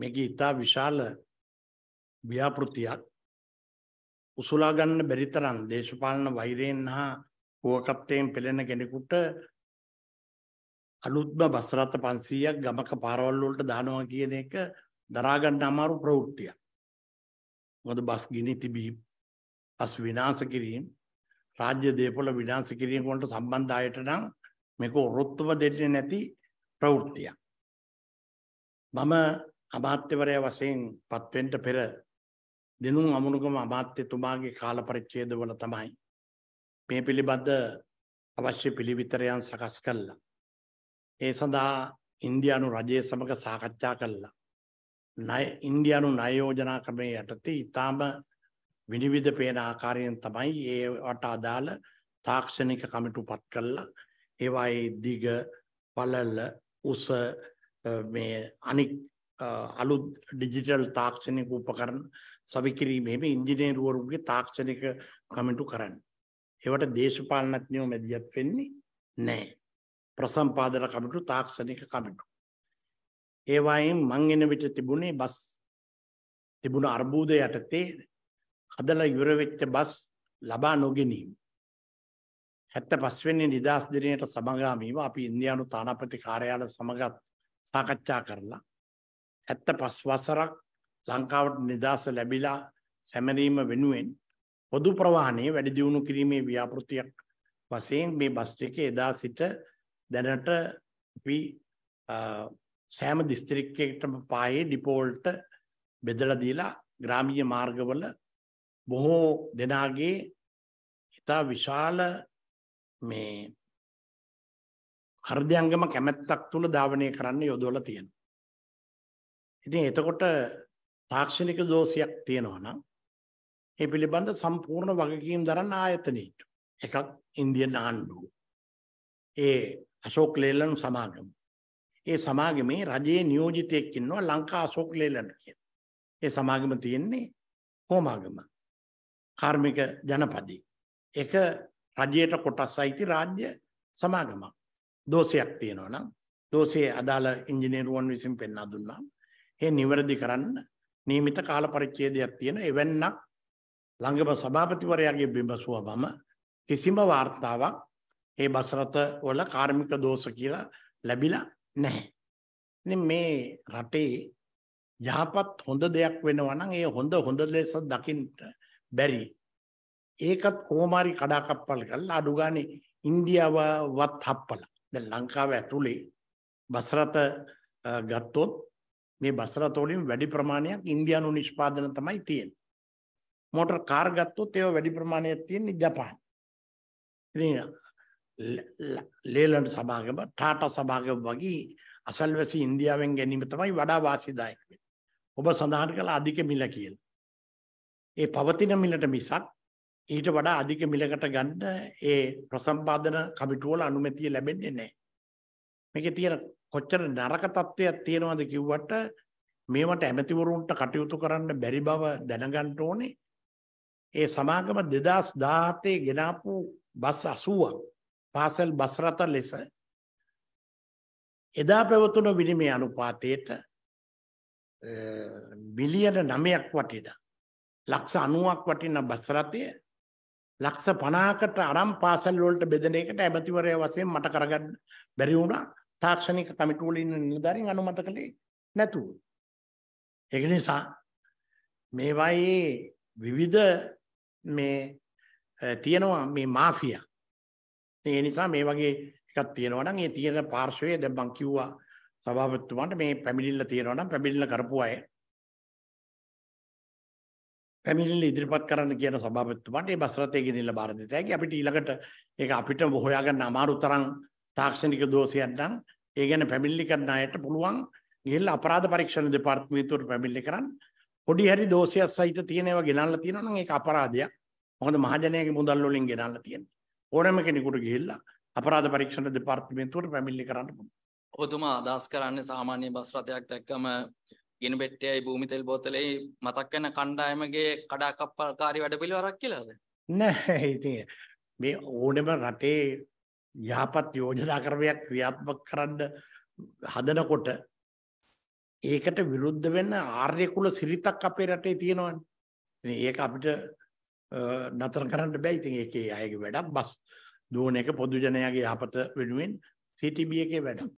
මේක ඉතා විශාල ව්‍යාපෘතියක් උසුලා ගන්න බැරි තරම් දේශපාලන වෛරයෙන් හා කුවකත්තයෙන් පෙළෙන කෙනෙකුට අලුත්ම බස් රථ 500ක් ගමක පාරවල් වලට දානවා කියන එක දරා ගන්න අමාරු ප්‍රවෘත්තියක්. මොකද බස් ගිනි තිබීම, බස් විනාශ කිරීම, රාජ්‍ය දේපොළ විනාශ කිරීම වලට සම්බන්ධ අයට නම් මේක ඔරොත්තුව දෙන්නේ නැති ප්‍රවෘත්තියක්. මම අමාත්‍යවරයා වශයෙන් පත්වෙන්ට පෙර දෙනුම් අමුණුගම අමාත්‍යතුමාගේ කාල පරිච්ඡේදවල තමයි මේ පිළිබඳ අවශ්‍ය පිළිවිතරයන් සකස් කළා. ඒ සඳහා ඉන්දියානු රජය සමග සාකච්ඡා කළා. ණය ඉන්දියානු ණය යෝජනා ක්‍රමයේ යටතේ ඊටාම විනිවිද පේන ආකාරයෙන් තමයි ඒවට අදාළ තාක්ෂණික කමිටුපත් කළා. ඒවායේ දිග, පළල, උස මේ අනික් අලුත් ඩිජිටල් තාක්ෂණික උපකරණ සවිකිරීමේම ඉංජිනේරුවරුන්ගේ තාක්ෂණික කමිටු කරන්න. ඒවට දේශපාලනඥයෝ මැදිහත් වෙන්නේ නැහැ. ප්‍රසම්පාදන කමිටු තාක්ෂණික කමිටු. ඒ වයින් මං එන විට තිබුණේ බස් තිබුණ අර්බුද යටතේ හදලා ඉවර වෙච්ච බස් ලබා නොගැනීම. 75 වෙනි නිදාස් දිනයට සමගාමීව අපි ඉන්දියානු තානාපති කාර්යාලය සමගත් සාකච්ඡා කරලා 75 වසරක් ලංකාවට නිදහස ලැබිලා සැමරීම වෙනුවෙන් පොදු ප්‍රවාහනය වැඩි දියුණු කිරීමේ ව්‍යාපෘතියක් වශයෙන් මේ බස් එක එදා සිට දැනට අපි සෑම දිස්ත්‍රික්කයකටම පායේ ඩිපෝල්ට බෙදලා දීලා ග්‍රාමීය මාර්ගවල බොහෝ දෙනාගේ ඉතා විශාල මේ හෘදයංගම කැමැත්තක් තුල ධාවනය කරන්න යොදවලා තියෙනවා. ඉතින් එතකොට තාක්ෂණික දෝෂයක් තියෙනවා නම් ඒ පිළිබඳ සම්පූර්ණ වගකීම් දරන්න ආයතනයට. එකක් ඉන්දියන් ආණ්ඩුව. ඒ අශෝක් ලේලන් සමාගම. ඒ සමාගමේ රජයේ නියෝජිතයෙක් ඉන්නවා ලංකා අශෝක් ලේලන් කියන. ඒ සමාගම තියෙන්නේ හෝමාගම. කාර්මික ජනපදේ. එක රජයට කොටස් අයිති රාජ්‍ය සමාගමක්. දෝෂයක් තියෙනවා නම් දෝෂයේ අදාළ ඉංජිනේරුවන් විසින් පෙන්වා දුන්නා. ඒ නිවැරදි කරන්න නියමිත කාල පරිච්ඡේදයක් තියෙන එවන්නක් ළඟම සභාපතිවරයාගේ බිම්බසුව මම කිසිම වාර්තාවක් ඒ බස් රථ වල කාර්මික දෝෂ කියලා ලැබිලා නැහැ. ඉතින් මේ රටේ යහපත් හොඳ දෙයක් වෙනවා නම් ඒ හොඳ හොඳ ලෙස දකින්න බැරි. ඒකත් කොහොමාරි කඩාකප්පල් කරලා අඩු ගානේ ඉන්දියාවවත් හප්පලා. දැන් ලංකාව ඇතුලේ බස් රථ ගත්තොත් මේ බස් රථ වලින් වැඩි ප්‍රමාණයක් ඉන්දියානු නිෂ්පාදන තමයි තියෙන්නේ. මෝටර් කාර් ගත්තොත් ඒව වැඩි ප්‍රමාණයක් තියෙන්නේ ජපාන. ඉතින් ලේලන්ඩ් සභාගම, ටාටා සභාගම වගේ අසල්වැසි ඉන්දියාවෙන් ගැනීම තමයි වඩා වාසිදායක ඔබ සඳහන් කළ අධික මිල කියලා. ඒ පවතින මිලට මිසක් ඊට වඩා අධික මිලකට ගන්න ඒ ප්‍රසම්පාදන කමිටුවල අනුමැතිය ලැබෙන්නේ නැහැ. මේකේ තියෙන කොච්චර නරක තත්ත්වයක් තියෙනවද කිව්වට මේවට ඇමතිවරුන්ට කටයුතු කරන්න බැරි බව දැනගන්න ඕනේ. ඒ සමාගම 2017 ගෙනාපු බස් 80ක් පාසල් බස් රථ ලෙස එදා පැවතුණු විනිමය අනුපාතයට බිලියන 9ක් වටිනා ලක්ෂ 90ක් වටිනා බස් රථය ලක්ෂ 50කට අරන් පාසල් වලට බෙදෙන එකට ඇමතිවරයා වශයෙන් මට කරගන්න බැරි වුණා. තාක්ෂණික කමිටුවල ඉන්න නිලධාරීන් අනුමත කළේ නැතුව. ඒක නිසා මේවායේ විවිධ මේ තියෙනවා මේ මාෆියා. ඒ නිසා මේ වගේ එකක් තියෙනවා නම් ඒ තියෙන පාර්ශවයේ දැන් මං කිව්වා සභාපතිතුමාට මේ පැමිණිල්ල තියෙනවා නම් පැමිණිල්ල කරපු අය පැමිණිල්ල ඉදිරිපත් කරන්න කියන සභාපතිතුමාට ඒ බස් රථය ගෙනිලා බාර දෙතයි. අපිට ඊළඟට ඒක අපිට හොයාගන්න අමාරු තරම් තාක්ෂණික දෝෂයක් නම් ඒ ගැන පැමිණිලි කරන අයට පුළුවන් ගිහිල්ලා අපරාධ පරීක්ෂණ දෙපාර්තමේන්තුවට පැමිණිලි කරන්න. පොඩි හරි දෝෂයක් සහිත තියෙන ඒවා ගෙනල්ලා තියෙනවා නම් ඒක අපරාධයක්. මොකද මහජනයාගේ මුදල් වලින් ගෙනල්ලා තියෙන්නේ. ඕනෑම කෙනෙකුට ගිහිල්ලා අපරාධ පරීක්ෂණ දෙපාර්තමේන්තුවට පැමිණිලි කරන්න පුළුවන්. ඔබතුමා අදහස් කරන්නේ සාමාන්‍ය බස් රථයක් දැක්කම ගෙන බෙට්ටයයි භූමි තෙල් බෝතලෙයි මතක් වෙන කණ්ඩායමගේ කඩාකප්පල්කාරී වැඩපිළිවෙලක් කියලාද? නැහැ ඉතින් මේ ඕනෙම රටේ යහපත් යෝජනා ක්‍රමයක් ක්‍රියාත්මක කරන්න හදනකොට ඒකට විරුද්ධ වෙන්න ආර්ය කුල සිරිතක් අපේ රටේ තියෙනවනේ. ඒක අපිට නතර කරන්න බෑ. ඉතින් ඒකේ අයගේ වැඩක් බස් දුවන එක පොදු ජනයාගේ යහපත වෙනුවෙන් CTB එකේ වැඩක්.